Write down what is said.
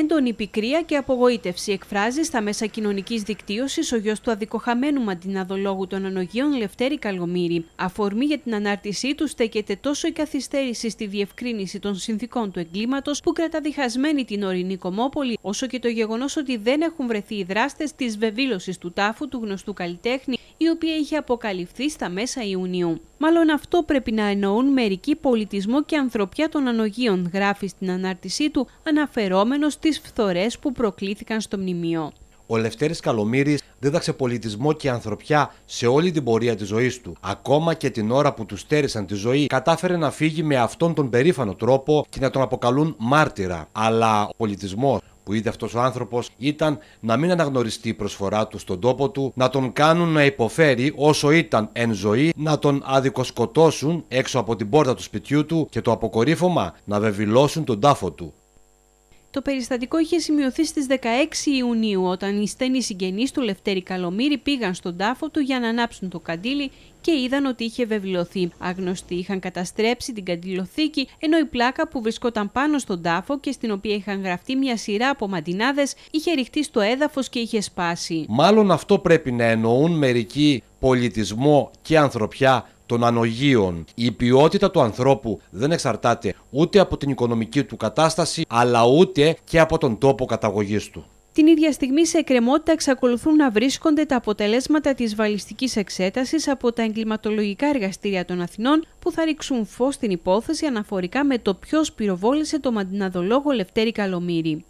Έντονη πικρία και απογοήτευση εκφράζει στα μέσα κοινωνικής δικτύωσης ο γιος του αδικοχαμένου μαντιναδολόγου των ανογείων Λευτέρη Καλομήρη. Αφορμή για την ανάρτησή του στέκεται τόσο η καθυστέρηση στη διευκρίνηση των συνθήκων του εγκλήματος που κραταδιχασμένη την ορεινή Κομόπολη, όσο και το γεγονός ότι δεν έχουν βρεθεί οι δράστες της βεβήλωσης του τάφου του γνωστού καλλιτέχνη οποία είχε αποκαλυφθεί στα μέσα Ιουνίου. Μάλλον αυτό πρέπει να εννοούν μερικοί πολιτισμό και ανθρωπιά των ανογείων, γράφει στην ανάρτησή του, αναφερόμενος στις φθορές που προκλήθηκαν στο μνημείο. Ο Λευτέρης Καλομύρης δίδαξε πολιτισμό και ανθρωπιά σε όλη την πορεία της ζωής του. Ακόμα και την ώρα που του στέρισαν τη ζωή, κατάφερε να φύγει με αυτόν τον περήφανο τρόπο και να τον αποκαλούν μάρτυρα. Αλλά ο πολιτισμός που είδε αυτός ο άνθρωπος ήταν να μην αναγνωριστεί η προσφορά του στον τόπο του, να τον κάνουν να υποφέρει όσο ήταν εν ζωή, να τον αδικοσκοτώσουν έξω από την πόρτα του σπιτιού του και το αποκορύφωμα να βεβηλώσουν τον τάφο του. Το περιστατικό είχε σημειωθεί στις 16 Ιουνίου όταν οι στενοί συγγενείς του Λευτέρη καλομήρη πήγαν στον τάφο του για να ανάψουν το καντήλι και είδαν ότι είχε βεβλωθεί. Άγνωστοι είχαν καταστρέψει την καντιλοθήκη, ενώ η πλάκα που βρισκόταν πάνω στον τάφο και στην οποία είχαν γραφτεί μια σειρά από μαντινάδε είχε ρηχτεί στο έδαφος και είχε σπάσει. Μάλλον αυτό πρέπει να εννοούν μερικοί πολιτισμό και ανθρωπιά των ανογείων. Η ποιότητα του ανθρώπου δεν εξαρτάται ούτε από την οικονομική του κατάσταση, αλλά ούτε και από τον τόπο καταγωγής του. Την ίδια στιγμή σε εκκρεμότητα εξακολουθούν να βρίσκονται τα αποτελέσματα της βαλιστικής εξέτασης από τα εγκληματολογικά εργαστήρια των Αθηνών που θα ρίξουν φως στην υπόθεση αναφορικά με το ποιος πυροβόλησε το μαντιναδολόγο Λευτέρη Καλομύρη.